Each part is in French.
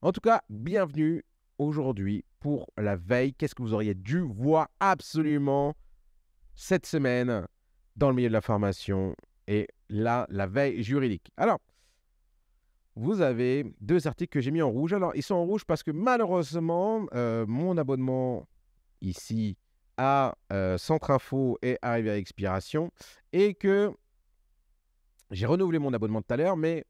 En tout cas, bienvenue aujourd'hui pour la veille. Qu'est-ce que vous auriez dû voir absolument cette semaine dans le milieu de la formation et là, la veille juridique. Alors, vous avez deux articles que j'ai mis en rouge. Alors, ils sont en rouge parce que malheureusement, euh, mon abonnement ici à euh, Centre Info est arrivé à expiration et que j'ai renouvelé mon abonnement tout à l'heure, mais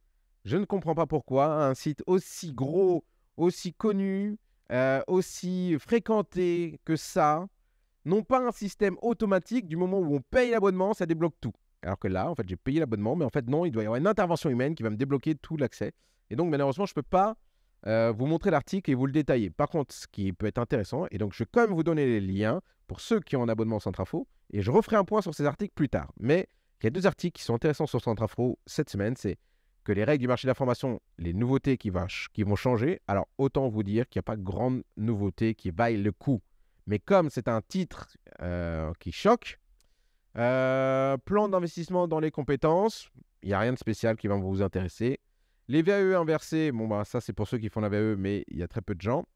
je ne comprends pas pourquoi un site aussi gros, aussi connu, euh, aussi fréquenté que ça, n'ont pas un système automatique du moment où on paye l'abonnement, ça débloque tout. Alors que là, en fait, j'ai payé l'abonnement, mais en fait, non, il doit y avoir une intervention humaine qui va me débloquer tout l'accès. Et donc, malheureusement, je ne peux pas euh, vous montrer l'article et vous le détailler. Par contre, ce qui peut être intéressant, et donc je vais quand même vous donner les liens pour ceux qui ont un abonnement Centrafo, et je referai un point sur ces articles plus tard. Mais il y a deux articles qui sont intéressants sur Centrafo cette semaine, c'est les règles du marché de la formation, les nouveautés qui, vont changer, alors autant vous dire qu'il n'y a pas de grande nouveauté qui vaille le coup. Mais comme c'est un titre euh, qui choque, euh, plan d'investissement dans les compétences, il n'y a rien de spécial qui va vous intéresser. Les VAE inversés, bon bah ça c'est pour ceux qui font la VAE, mais il y a très peu de gens.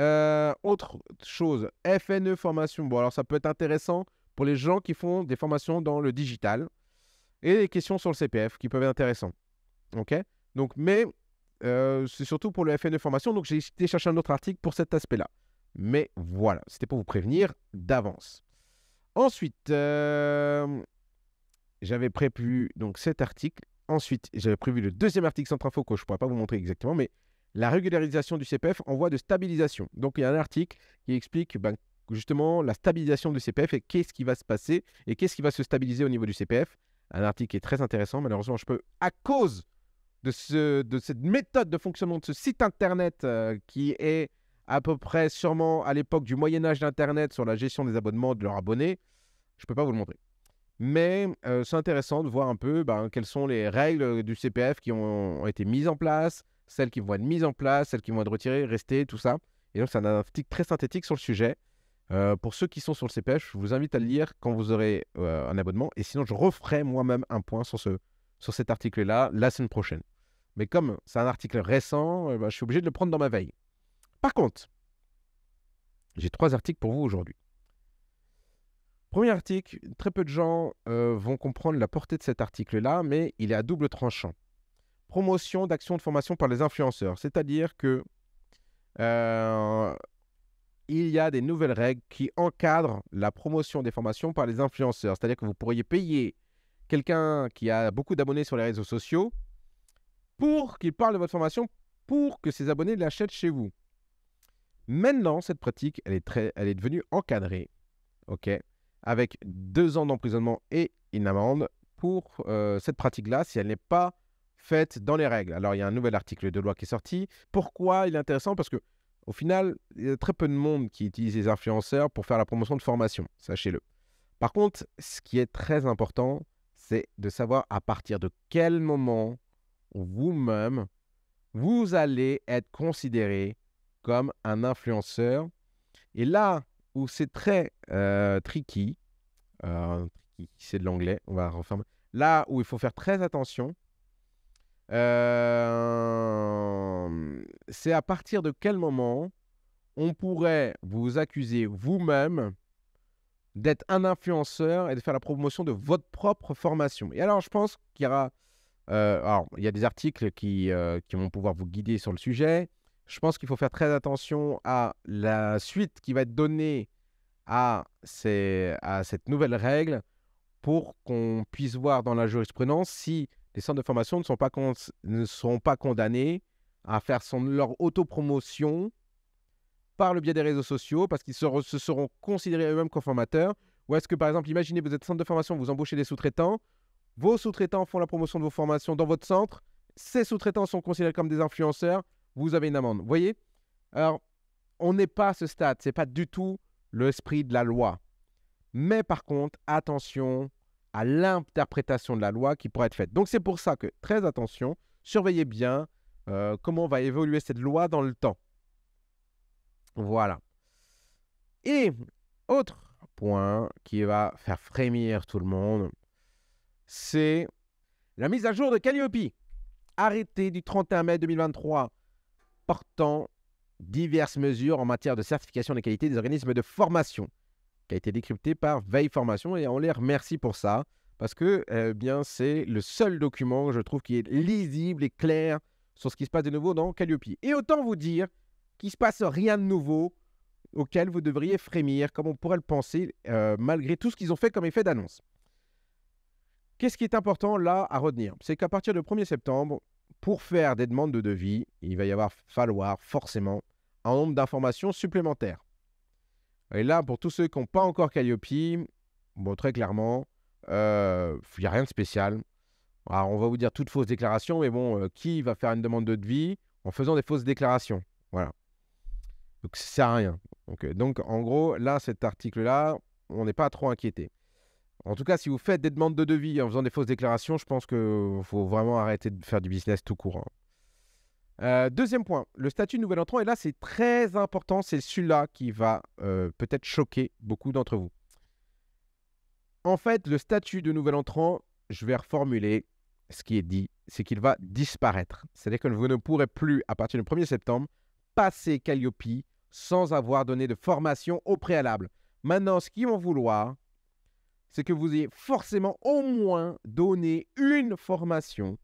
Euh, autre chose, FNE formation. Bon alors ça peut être intéressant pour les gens qui font des formations dans le digital et les questions sur le CPF qui peuvent être intéressantes. OK Donc, mais euh, c'est surtout pour le FN de formation. Donc, j'ai été chercher un autre article pour cet aspect-là. Mais voilà, c'était pour vous prévenir d'avance. Ensuite, euh, j'avais prévu donc cet article. Ensuite, j'avais prévu le deuxième article Centre Info que je ne pourrais pas vous montrer exactement, mais la régularisation du CPF en voie de stabilisation. Donc, il y a un article qui explique ben, justement la stabilisation du CPF et qu'est-ce qui va se passer et qu'est-ce qui va se stabiliser au niveau du CPF. Un article qui est très intéressant. Malheureusement, je peux, à cause de, de cette méthode de fonctionnement de ce site internet euh, qui est à peu près sûrement à l'époque du Moyen Âge d'Internet sur la gestion des abonnements de leurs abonnés, je ne peux pas vous le montrer. Mais euh, c'est intéressant de voir un peu ben, quelles sont les règles du CPF qui ont, été mises en place, celles qui vont être mises en place, celles qui vont être retirées, restées, tout ça. Et donc c'est un article très synthétique sur le sujet. Euh, pour ceux qui sont sur le CPF, je vous invite à le lire quand vous aurez un abonnement. Et sinon, je referai moi-même un point sur ce, sur cet article-là la semaine prochaine. Mais comme c'est un article récent, euh, bah, je suis obligé de le prendre dans ma veille. Par contre, j'ai trois articles pour vous aujourd'hui. Premier article, très peu de gens euh, vont comprendre la portée de cet article-là, mais il est à double tranchant. Promotion d'actions de formation par les influenceurs, c'est-à-dire que euh, il y a des nouvelles règles qui encadrent la promotion des formations par les influenceurs, c'est-à-dire que vous pourriez payer quelqu'un qui a beaucoup d'abonnés sur les réseaux sociaux pour qu'il parle de votre formation, pour que ses abonnés l'achètent chez vous. Maintenant, cette pratique, elle est, très, elle est devenue encadrée, ok, avec deux ans d'emprisonnement et une amende pour euh, cette pratique-là si elle n'est pas faite dans les règles. Alors, il y a un nouvel article de loi qui est sorti. Pourquoi il est intéressant Parce que au final, il y a très peu de monde qui utilise les influenceurs pour faire la promotion de formation, sachez-le. Par contre, ce qui est très important, c'est de savoir à partir de quel moment vous-même, vous allez être considéré comme un influenceur. Et là où c'est très euh, euh, tricky, c'est de l'anglais, on va refermer. Là où il faut faire très attention, euh, c'est à partir de quel moment on pourrait vous accuser vous-même d'être un influenceur et de faire la promotion de votre propre formation. Et alors, je pense qu'il y aura... Euh, alors, il y a des articles qui, euh, qui, vont pouvoir vous guider sur le sujet. Je pense qu'il faut faire très attention à la suite qui va être donnée à, ces, à cette nouvelle règle pour qu'on puisse voir dans la jurisprudence si les centres de formation ne sont pas, ne sont pas condamnés à faire son, leur autopromotion par le biais des réseaux sociaux parce qu'ils se, seront considérés eux-mêmes conformateurs Ou est-ce que, par exemple, imaginez, vous êtes centre de formation, vous embauchez des sous-traitants, vos sous-traitants font la promotion de vos formations dans votre centre, ces sous-traitants sont considérés comme des influenceurs, vous avez une amende. Vous voyez Alors, on n'est pas à ce stade, ce n'est pas du tout l'esprit de la loi. Mais par contre, attention à l'interprétation de la loi qui pourrait être faite. Donc c'est pour ça que, très attention, surveillez bien euh, comment va évoluer cette loi dans le temps. Voilà. Et autre point qui va faire frémir tout le monde, c'est la mise à jour de Calliope, arrêtée du 31 mai 2023, portant diverses mesures en matière de certification des qualités des organismes de formation, qui a été décryptée par Veille Formation et on les remercie pour ça, parce que eh bien c'est le seul document, je trouve, qui est lisible et clair sur ce qui se passe de nouveau dans Calliope. Et autant vous dire qu'il ne se passe rien de nouveau auquel vous devriez frémir, comme on pourrait le penser, euh, malgré tout ce qu'ils ont fait comme effet d'annonce. Qu'est-ce qui est important là à retenir C'est qu'à partir du 1er septembre, pour faire des demandes de devis, il va y avoir falloir forcément un nombre d'informations supplémentaires. Et là, pour tous ceux qui n'ont pas encore Calliope, bon, très clairement, il euh, n'y a rien de spécial. on va vous dire toutes fausses déclarations, mais bon, euh, qui va faire une demande de devis en faisant des fausses déclarations Voilà. Donc ça sert à rien. Donc, euh, donc en gros, là, cet article-là, on n'est pas trop inquiété. En tout cas, si vous faites des demandes de devis en faisant des fausses déclarations, je pense qu'il faut vraiment arrêter de faire du business tout court. Hein. Euh, deuxième point, le statut de nouvel entrant, et là c'est très important, c'est celui-là qui va euh, peut-être choquer beaucoup d'entre vous. En fait, le statut de nouvel entrant, je vais reformuler ce qui est dit, c'est qu'il va disparaître. C'est-à-dire que vous ne pourrez plus, à partir du 1er septembre, passer Calliope sans avoir donné de formation au préalable. Maintenant, ce qu'ils vont vouloir, c'est que vous ayez forcément au moins donné une formation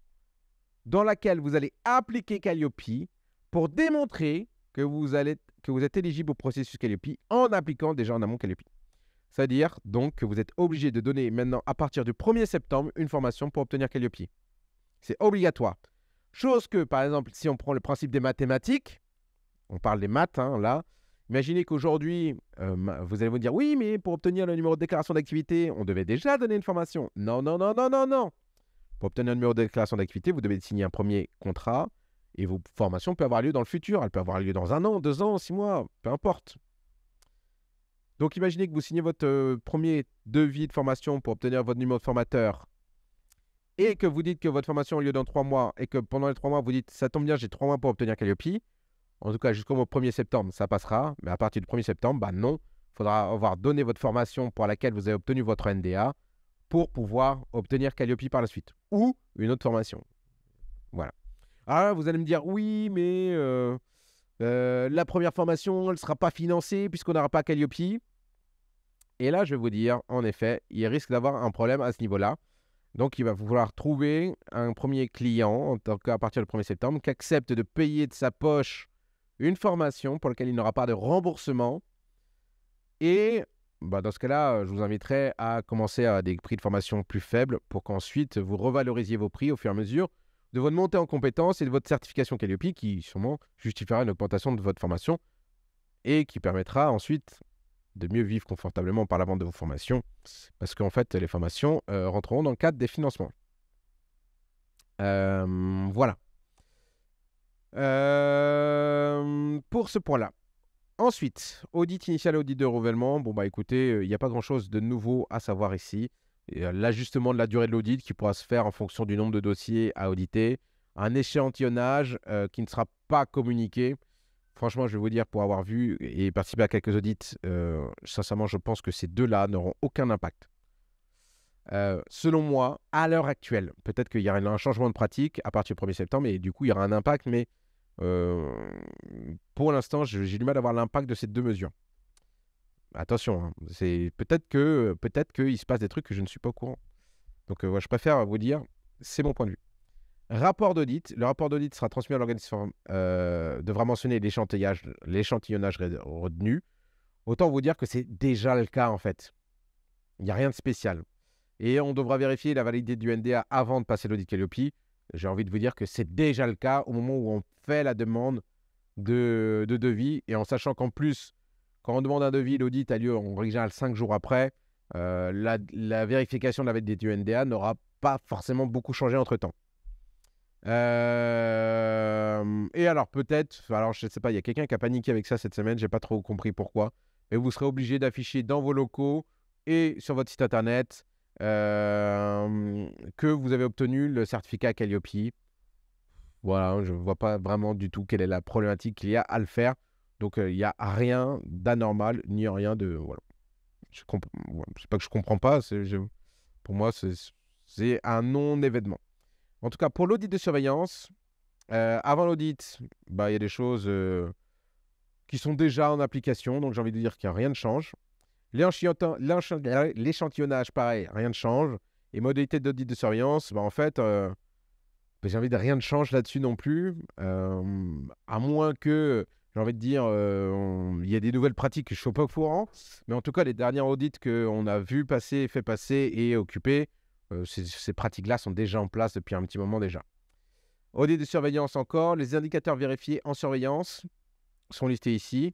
dans laquelle vous allez appliquer Calliope pour démontrer que vous, êtes éligible au processus Calliope en appliquant déjà en amont Calliope. C'est-à-dire donc que vous êtes obligé de donner maintenant à partir du 1er septembre une formation pour obtenir Calliope. C'est obligatoire. Chose que, par exemple, si on prend le principe des mathématiques, on parle des maths hein, là. Imaginez qu'aujourd'hui, euh, vous allez vous dire oui, mais pour obtenir le numéro de déclaration d'activité, on devait déjà donner une formation. Non, non, non, non, non, non. Pour obtenir le numéro de déclaration d'activité, vous devez signer un premier contrat et vos formations peuvent avoir lieu dans le futur. Elle peut avoir lieu dans un an, deux ans, six mois, peu importe. Donc imaginez que vous signez votre euh, premier devis de formation pour obtenir votre numéro de formateur et que vous dites que votre formation a lieu dans trois mois et que pendant les trois mois, vous dites ça tombe bien, j'ai trois mois pour obtenir Calliope. En tout cas, jusqu'au 1er septembre, ça passera. Mais à partir du 1er septembre, bah non. Il faudra avoir donné votre formation pour laquelle vous avez obtenu votre NDA pour pouvoir obtenir Calliope par la suite. Ou une autre formation. Voilà. Ah, vous allez me dire, oui, mais euh, euh, la première formation, elle ne sera pas financée puisqu'on n'aura pas Calliope. Et là, je vais vous dire, en effet, il risque d'avoir un problème à ce niveau-là. Donc, il va falloir trouver un premier client, en tant qu'à à partir du 1er septembre, qui accepte de payer de sa poche une formation pour laquelle il n'aura pas de remboursement. Et bah, dans ce cas-là, euh, je vous inviterai à commencer à des prix de formation plus faibles pour qu'ensuite vous revalorisiez vos prix au fur et à mesure de votre montée en compétences et de votre certification Calliope qui sûrement justifiera une augmentation de votre formation et qui permettra ensuite de mieux vivre confortablement par la vente de vos formations parce qu'en fait, les formations euh, rentreront dans le cadre des financements. Euh, voilà. Euh, pour ce point-là. Ensuite, audit initial, et audit de renouvellement. Bon, bah écoutez, euh, il n'y a pas grand-chose de nouveau à savoir ici. Euh, l'ajustement de la durée de l'audit qui pourra se faire en fonction du nombre de dossiers à auditer. Un échantillonnage qui ne sera pas communiqué. Franchement, je vais vous dire, pour avoir vu et participé à quelques audits, sincèrement, je pense que ces deux-là n'auront aucun impact. selon moi, à l'heure actuelle, peut-être qu'il y aura un changement de pratique à partir du 1er septembre et du coup, il y aura un impact, mais euh, pour l'instant, j'ai du mal à voir l'impact de ces deux mesures. Attention, hein, c'est peut-être que peut-être qu'il se passe des trucs que je ne suis pas au courant. Donc, moi, euh, je préfère vous dire, c'est mon point de vue. Rapport d'audit. Le rapport d'audit sera transmis à l'organisme. Euh, devra mentionner l'échantillonnage retenu. Autant vous dire que c'est déjà le cas en fait. Il n'y a rien de spécial. Et on devra vérifier la validité du NDA avant de passer l'audit Calliope. J'ai envie de vous dire que c'est déjà le cas au moment où on fait la demande de, devis. Et en sachant qu'en plus, quand on demande un devis, l'audit a lieu en régional 5 jours après. Euh, la, vérification de la des UNDA n'aura pas forcément beaucoup changé entre-temps. Euh, et alors peut-être, alors je ne sais pas, il y a quelqu'un qui a paniqué avec ça cette semaine, j'ai pas trop compris pourquoi, mais vous serez obligé d'afficher dans vos locaux et sur votre site internet que vous avez obtenu le certificat Calliope. Voilà, je ne vois pas vraiment du tout quelle est la problématique qu'il y a à le faire. Donc, euh, il n'y a rien d'anormal, ni rien de... Voilà. Je C'est pas que je ne comprends pas, pour moi, c'est un non-événement. En tout cas, pour l'audit de surveillance, euh, avant l'audit, bah, il y a des choses euh, qui sont déjà en application, donc j'ai envie de dire qu'il n'y a rien de change. L'échantillonnage, pareil, rien ne change. Et modalité d'audit de surveillance, bah, en fait, euh, bah, j'ai envie de rien ne change là-dessus non plus. Euh, à moins que, j'ai envie de dire, euh, il y a des nouvelles pratiques que je ne suis pas au courant. Mais en tout cas, les derniers audits qu'on a vu passer, fait passer et occuper, ces pratiques-là sont déjà en place depuis un petit moment déjà. Audit de surveillance encore, les indicateurs vérifiés en surveillance sont listés ici.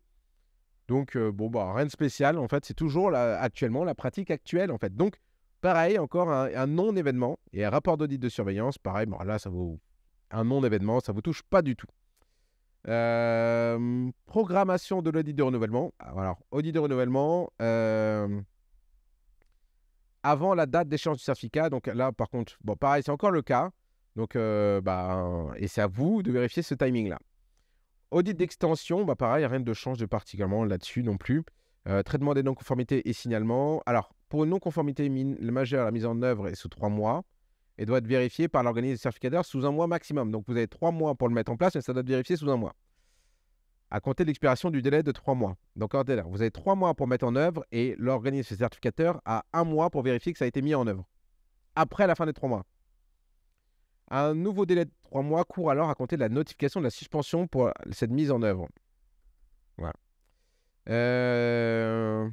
Donc, euh, bah, rien de spécial. En fait, c'est toujours actuellement la pratique actuelle. En fait. Donc, pareil, encore un, non-événement et un rapport d'audit de surveillance. Pareil, là, ça vaut un non-événement, ça ne vous touche pas du tout. Euh, programmation de l'audit de renouvellement. Alors, audit de renouvellement euh, avant la date d'échéance du certificat. Donc là, par contre, bon, pareil, c'est encore le cas. Donc, bah, et c'est à vous de vérifier ce timing-là. Audit d'extension, bah pareil, rien de change de particulièrement là-dessus non plus. Euh, traitement des non-conformités et signalement. Alors, pour une non-conformité majeure, la mise en œuvre est sous trois mois et doit être vérifiée par l'organisme certificateur sous un mois maximum. Donc, vous avez trois mois pour le mettre en place, mais ça doit être vérifié sous un mois. À compter de l'expiration du délai de trois mois. Donc, en délai, vous avez trois mois pour mettre en œuvre et l'organisme certificateur a un mois pour vérifier que ça a été mis en œuvre. Après la fin des trois mois. Un nouveau délai de trois mois court alors à compter de la notification de la suspension pour euh, cette mise en œuvre. Voilà. Euh,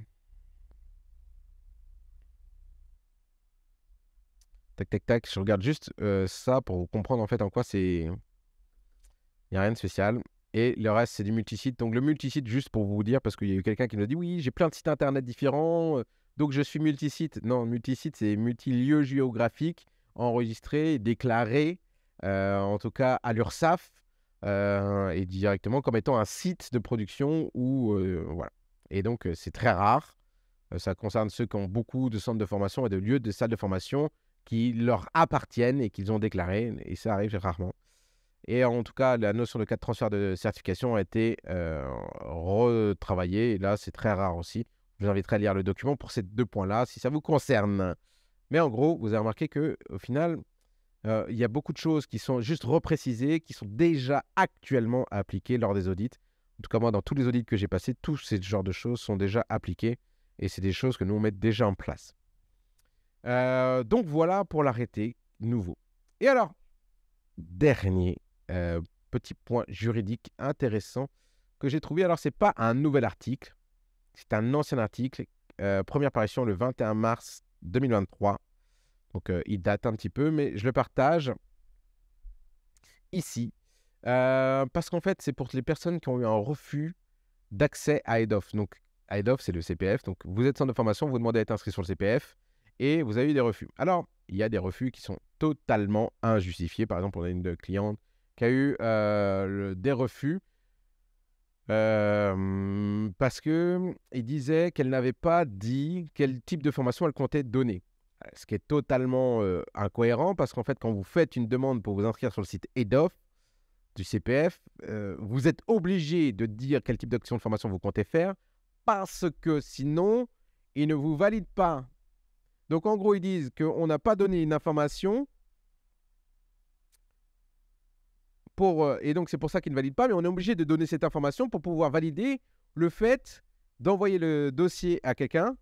tac, tac, tac. Je regarde juste euh, ça pour comprendre en fait en quoi c'est. Il n'y a rien de spécial. Et le reste, c'est du multisite. Donc le multisite, juste pour vous dire, parce qu'il y a eu quelqu'un qui nous dit oui, j'ai plein de sites internet différents, donc je suis multisite. Non, multisite, c'est multilieu géographique enregistré, déclaré euh, en tout cas à l'URSSAF, euh, et directement comme étant un site de production où, euh, voilà. Et donc, c'est très rare. Ça concerne ceux qui ont beaucoup de centres de formation et de lieux de salles de formation qui leur appartiennent et qu'ils ont déclaré Et ça arrive rarement. Et en tout cas, la notion de cas de transfert de certification a été retravaillée. là, c'est très rare aussi. Je vous inviterai à lire le document pour ces deux points-là, si ça vous concerne. Mais en gros, vous avez remarqué que, au final, euh, il y a beaucoup de choses qui sont juste reprécisées, qui sont déjà actuellement appliquées lors des audits. En tout cas, moi, dans tous les audits que j'ai passés, tous ces genres de choses sont déjà appliquées et c'est des choses que nous, on met déjà en place. Euh, donc voilà pour l'arrêté nouveau. Et alors, dernier euh, petit point juridique intéressant que j'ai trouvé. Alors, ce n'est pas un nouvel article, c'est un ancien article, première apparition le 21 mars 2023 donc, euh, il date un petit peu, mais je le partage ici. Euh, parce qu'en fait, c'est pour les personnes qui ont eu un refus d'accès à EDOF. Donc, EDOF, c'est le CPF. Donc, vous êtes centre de formation, vous demandez à être inscrit sur le CPF et vous avez eu des refus. Alors, il y a des refus qui sont totalement injustifiés. Par exemple, on a une cliente qui a eu euh, des refus parce que il disait qu'elle n'avait pas dit quel type de formation elle comptait donner. Euh, ce qui est totalement incohérent parce qu'en fait, quand vous faites une demande pour vous inscrire sur le site EDOF du CPF, vous êtes obligé de dire quel type d'action de formation vous comptez faire parce que sinon, ils ne vous valident pas. Donc en gros, ils disent qu'on n'a pas donné une information. Pour, et donc c'est pour ça qu'ils ne valident pas, mais on est obligé de donner cette information pour pouvoir valider le fait d'envoyer le dossier à quelqu'un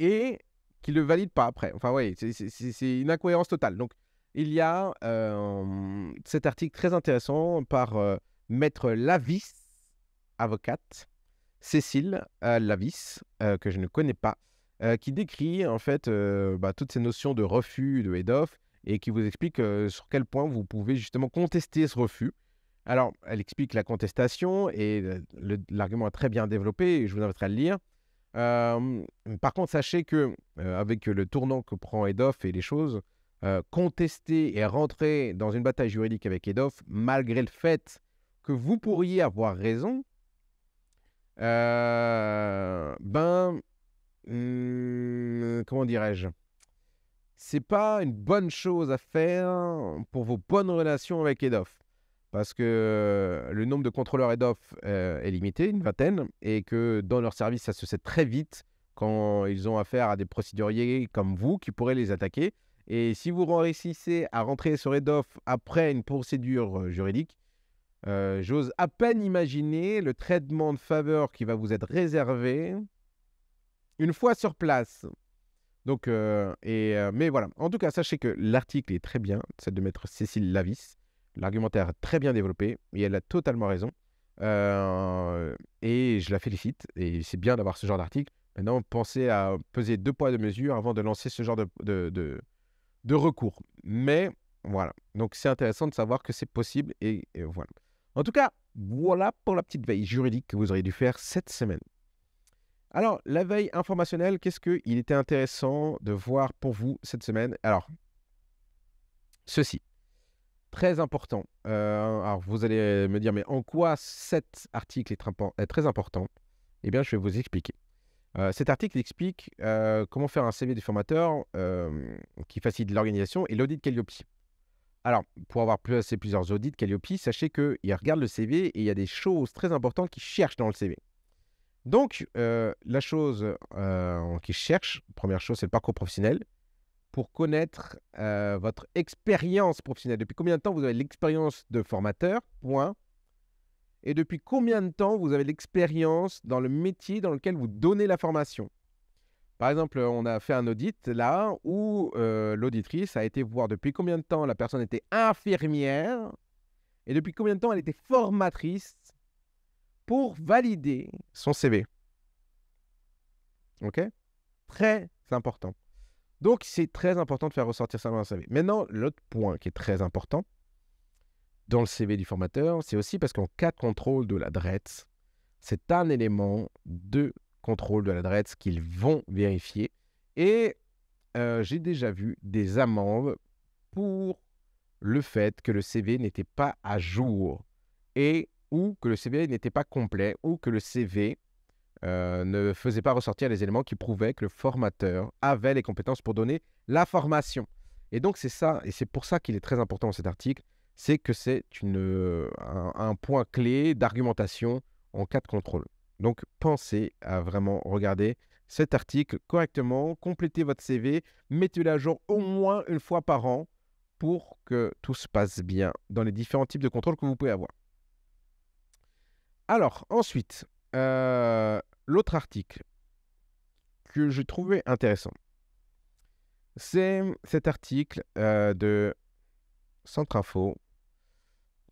et qui le valide pas après. Enfin, oui, c'est une incohérence totale. Donc, il y a cet article très intéressant par euh, Maître Lavis, avocate, Cécile euh, Lavis, euh, que je ne connais pas, qui décrit en fait bah, toutes ces notions de refus de head-off et qui vous explique sur quel point vous pouvez justement contester ce refus. Alors, elle explique la contestation et l'argument est très bien développé, et je vous inviterai à le lire par contre, sachez que avec le tournant que prend Edof et les choses, contester et rentrer dans une bataille juridique avec Edof, malgré le fait que vous pourriez avoir raison, ben, mmh, comment dirais-je C'est pas une bonne chose à faire pour vos bonnes relations avec edof parce que le nombre de contrôleurs EDOF est limité, une vingtaine, et que dans leur service, ça se sait très vite quand ils ont affaire à des procéduriers comme vous qui pourraient les attaquer. Et si vous réussissez à rentrer sur EDOF après une procédure juridique, j'ose à peine imaginer le traitement de faveur qui va vous être réservé une fois sur place. Donc, mais voilà. En tout cas, sachez que l'article est très bien, celle de maître Cécile Lavis. L'argumentaire est très bien développé et elle a totalement raison. Euh, et je la félicite. Et c'est bien d'avoir ce genre d'article. Maintenant, pensez à peser deux poids, deux mesures avant de lancer ce genre de, de, recours. Mais voilà. Donc, c'est intéressant de savoir que c'est possible. voilà. En tout cas, voilà pour la petite veille juridique que vous auriez dû faire cette semaine. Alors, la veille informationnelle, qu'est-ce qu'il était intéressant de voir pour vous cette semaine Alors, ceci très important. Euh, alors vous allez me dire, mais en quoi cet article est, très important Eh bien, je vais vous expliquer. Euh, cet article explique euh, comment faire un CV du formateur qui facilite l'organisation et l'audit Calliope. Alors, pour avoir passé plusieurs audits Calliope, sachez qu'il regarde le CV et il y a des choses très importantes qu'il cherchent dans le CV. Donc, la chose qu'il cherche, première chose, c'est le parcours professionnel, pour connaître euh, votre expérience professionnelle. Depuis combien de temps vous avez l'expérience de formateur Point. Et depuis combien de temps vous avez l'expérience dans le métier dans lequel vous donnez la formation Par exemple, on a fait un audit là où euh, l'auditrice a été voir depuis combien de temps la personne était infirmière et depuis combien de temps elle était formatrice pour valider son CV. OK Très important. Donc, c'est très important de faire ressortir ça dans un CV. Maintenant, l'autre point qui est très important dans le CV du formateur, c'est aussi parce qu'en cas de contrôle de l'adresse, c'est un élément de contrôle de l'adresse qu'ils vont vérifier. Et euh, j'ai déjà vu des amendes pour le fait que le CV n'était pas à jour et ou que le CV n'était pas complet ou que le CV euh, ne faisait pas ressortir les éléments qui prouvaient que le formateur avait les compétences pour donner la formation. Et donc c'est ça, et c'est pour ça qu'il est très important cet article, c'est que c'est euh, un, point clé d'argumentation en cas de contrôle. Donc pensez à vraiment regarder cet article correctement, complétez votre CV, mettez-le à jour au moins une fois par an pour que tout se passe bien dans les différents types de contrôles que vous pouvez avoir. Alors ensuite, euh, L'autre article que j'ai trouvé intéressant, c'est cet article euh, de Centre Info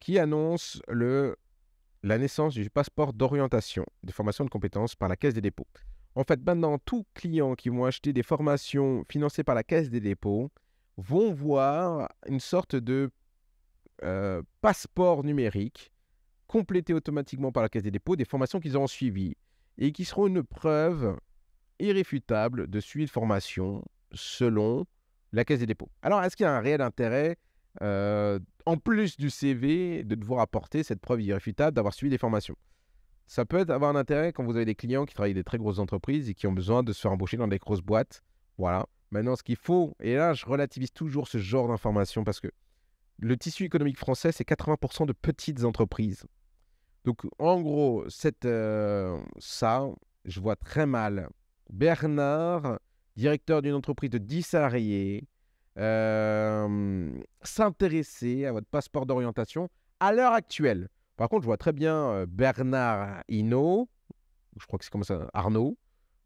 qui annonce le, la naissance du passeport d'orientation de formation de compétences par la Caisse des dépôts. En fait, maintenant, tous clients qui vont acheter des formations financées par la Caisse des dépôts vont voir une sorte de euh, passeport numérique complété automatiquement par la Caisse des dépôts des formations qu'ils auront suivies et qui seront une preuve irréfutable de suivi de formation selon la Caisse des dépôts. Alors, est-ce qu'il y a un réel intérêt, euh, en plus du CV, de devoir apporter cette preuve irréfutable d'avoir suivi des formations Ça peut avoir un intérêt quand vous avez des clients qui travaillent des très grosses entreprises et qui ont besoin de se faire embaucher dans des grosses boîtes. Voilà. Maintenant, ce qu'il faut, et là, je relativise toujours ce genre d'informations parce que le tissu économique français, c'est 80% de petites entreprises. Donc, en gros, euh, ça, je vois très mal. Bernard, directeur d'une entreprise de 10 salariés, euh, s'intéresser à votre passeport d'orientation à l'heure actuelle. Par contre, je vois très bien euh, Bernard Hinault, je crois que c'est comme ça, Arnaud,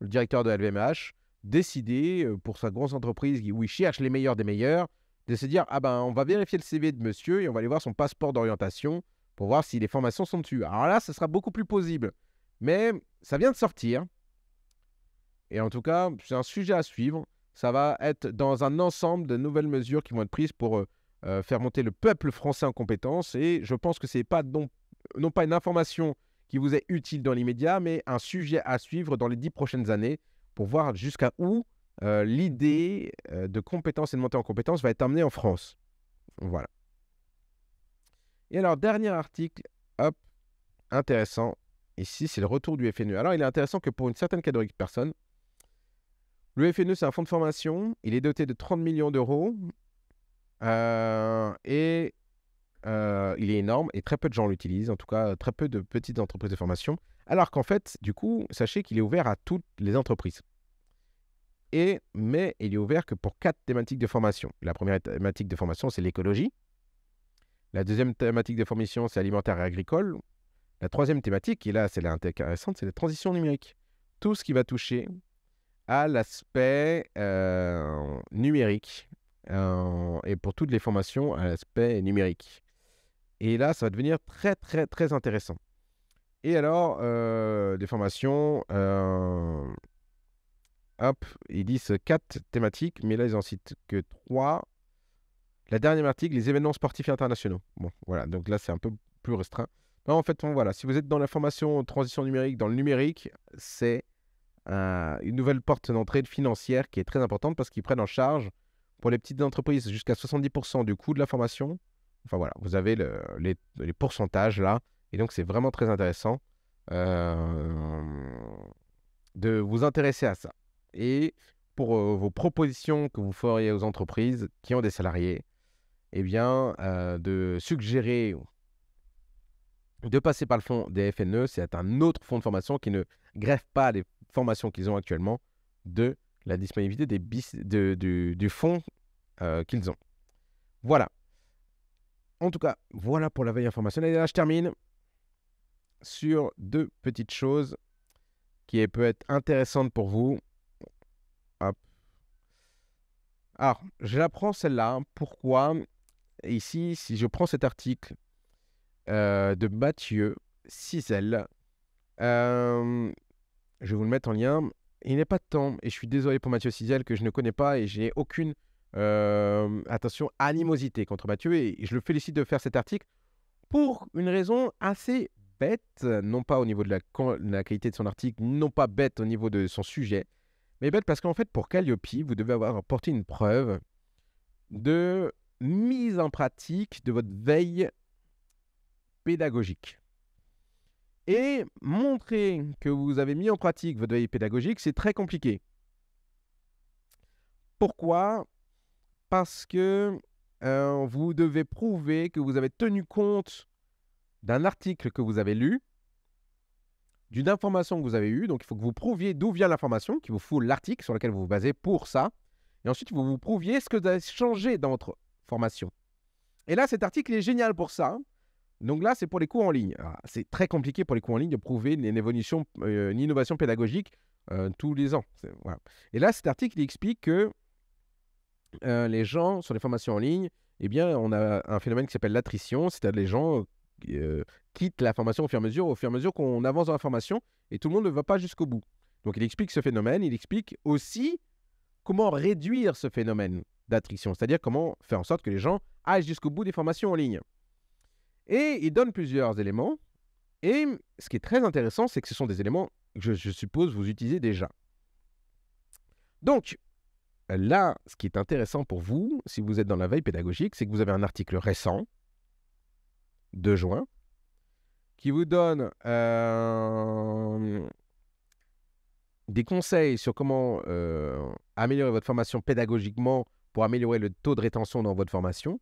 le directeur de LVMH, décider pour sa grosse entreprise où il cherche les meilleurs des meilleurs, de se dire ah ben on va vérifier le CV de monsieur et on va aller voir son passeport d'orientation pour voir si les formations sont dessus. Alors là, ça sera beaucoup plus possible. Mais ça vient de sortir. Et en tout cas, c'est un sujet à suivre. Ça va être dans un ensemble de nouvelles mesures qui vont être prises pour euh, euh, faire monter le peuple français en compétences. Et je pense que ce n'est pas non, non pas une information qui vous est utile dans l'immédiat, mais un sujet à suivre dans les dix prochaines années pour voir jusqu'à où euh, l'idée de compétence et de montée en compétence va être amenée en France. Voilà. Et alors, dernier article, hop, intéressant. Ici, c'est le retour du FNE. Alors, il est intéressant que pour une certaine catégorie de personnes, le FNE, c'est un fonds de formation. Il est doté de 30 millions d'euros. Euh, et euh, il est énorme et très peu de gens l'utilisent, en tout cas très peu de petites entreprises de formation. Alors qu'en fait, du coup, sachez qu'il est ouvert à toutes les entreprises. Et, mais il est ouvert que pour quatre thématiques de formation. La première thématique de formation, c'est l'écologie. La deuxième thématique de formation, c'est alimentaire et agricole. La troisième thématique, et là c'est intéressante, c'est la transition numérique. Tout ce qui va toucher à l'aspect euh, numérique euh, et pour toutes les formations à l'aspect numérique. Et là, ça va devenir très très très intéressant. Et alors, euh, des formations, hop, ils disent quatre thématiques, mais là ils en citent que trois la dernière article, les événements sportifs internationaux. Bon, voilà, donc là c'est un peu plus restreint. en fait, voilà, si vous êtes dans la formation transition numérique, dans le numérique, c'est euh, une nouvelle porte d'entrée financière qui est très importante parce qu'ils prennent en charge pour les petites entreprises jusqu'à 70% du coût de la formation. Enfin voilà, vous avez les, pourcentages là, et donc c'est vraiment très intéressant euh, de vous intéresser à ça. Et pour euh, vos propositions que vous feriez aux entreprises qui ont des salariés, eh bien, euh, de suggérer de passer par le fonds des FNE. C'est un autre fonds de formation qui ne greffe pas les formations qu'ils ont actuellement de la disponibilité des bis, du, fonds euh, qu'ils ont. Voilà. En tout cas, voilà pour la veille informationnelle. Et là, je termine sur deux petites choses qui peut être intéressantes pour vous. Hop. Alors, j'apprends celle-là. Pourquoi ici, si je prends cet article euh, de Mathieu Cizel, euh, je vais vous le mettre en lien. Il n'est pas de temps, et je suis désolé pour Mathieu Cizel que je ne connais pas et j'ai aucune euh, attention, animosité contre Mathieu. Et je le félicite de faire cet article pour une raison assez bête, non pas au niveau de la, la qualité de son article, non pas bête au niveau de son sujet, mais bête parce qu'en fait, pour Calliope, vous devez avoir apporté une preuve de mise en pratique de votre veille pédagogique. Et montrer que vous avez mis en pratique votre veille pédagogique, c'est très compliqué. Pourquoi Parce que euh, vous devez prouver que vous avez tenu compte d'un article que vous avez lu, d'une information que vous avez eue. Donc, il faut que vous prouviez d'où vient l'information, qu'il vous faut l'article sur lequel vous vous basez pour ça. Et ensuite, vous vous prouviez ce que vous avez changé dans votre formation. Et là, cet article est génial pour ça. Donc là, c'est pour les cours en ligne. Ah, c'est très compliqué pour les cours en ligne de prouver une, évolution, euh, une innovation pédagogique euh, tous les ans. Et là, cet article explique que euh, les gens sur les formations en ligne, eh bien, on a un phénomène qui s'appelle l'attrition, c'est-à-dire les gens quittent la formation au fur et à mesure, au fur et à mesure qu'on avance dans la formation, et tout le monde ne va pas jusqu'au bout. Donc il explique ce phénomène, il explique aussi comment réduire ce phénomène d'attrition, c'est-à-dire comment faire en sorte que les gens aillent jusqu'au bout des formations en ligne. Et il donne plusieurs éléments. Et ce qui est très intéressant, c'est que ce sont des éléments que je, suppose vous utilisez déjà. Donc, là, ce qui est intéressant pour vous, si vous êtes dans la veille pédagogique, c'est que vous avez un article récent, de juin, qui vous donne euh, des conseils sur comment euh, améliorer votre formation pédagogiquement pour améliorer le taux de rétention dans votre formation.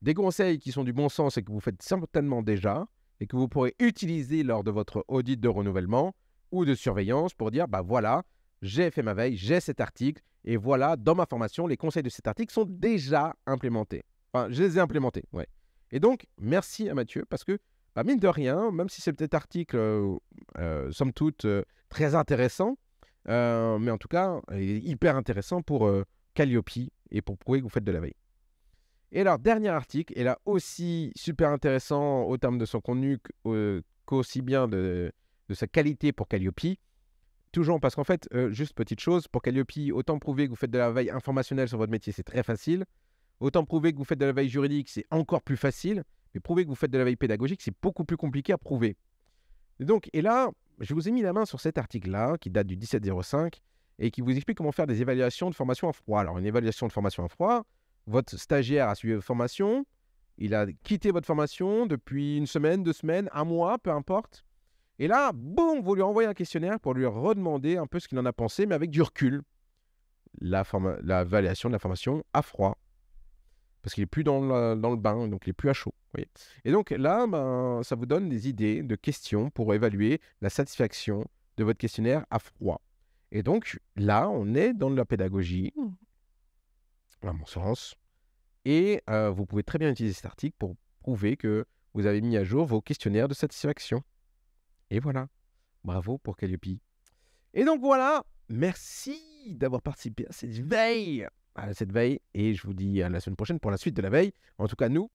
Des conseils qui sont du bon sens et que vous faites certainement déjà et que vous pourrez utiliser lors de votre audit de renouvellement ou de surveillance pour dire, bah voilà, j'ai fait ma veille, j'ai cet article et voilà, dans ma formation, les conseils de cet article sont déjà implémentés. Enfin, je les ai implémentés, ouais. Et donc, merci à Mathieu parce que, bah, mine de rien, même si c'est peut-être article, euh, euh, somme toute, euh, très intéressant, mais en tout cas, il est hyper intéressant pour Calliope et pour prouver que vous faites de la veille. Et alors, dernier article, et là aussi super intéressant au terme de son contenu euh, qu'aussi bien de, sa qualité pour Calliope. Toujours parce qu'en fait, euh, juste petite chose, pour Calliope, autant prouver que vous faites de la veille informationnelle sur votre métier, c'est très facile. Autant prouver que vous faites de la veille juridique, c'est encore plus facile. Mais prouver que vous faites de la veille pédagogique, c'est beaucoup plus compliqué à prouver. Et donc, et là, je vous ai mis la main sur cet article-là, qui date du 1705, et qui vous explique comment faire des évaluations de formation à froid. Alors, une évaluation de formation à froid, votre stagiaire a suivi votre formation, il a quitté votre formation depuis une semaine, deux semaines, un mois, peu importe. Et là, boum, vous lui envoyez un questionnaire pour lui redemander un peu ce qu'il en a pensé, mais avec du recul. La, la validation de la formation à froid. Parce qu'il n'est plus dans le, bain, donc il n'est plus à chaud. Et donc là, ben, ça vous donne des idées de questions pour évaluer la satisfaction de votre questionnaire à froid. Et donc là, on est dans de la pédagogie, mmh. à mon sens. Et euh, vous pouvez très bien utiliser cet article pour prouver que vous avez mis à jour vos questionnaires de satisfaction. Et voilà. Bravo pour Calliope. Et donc voilà. Merci d'avoir participé à cette veille. À cette veille. Et je vous dis à la semaine prochaine pour la suite de la veille. En tout cas, nous,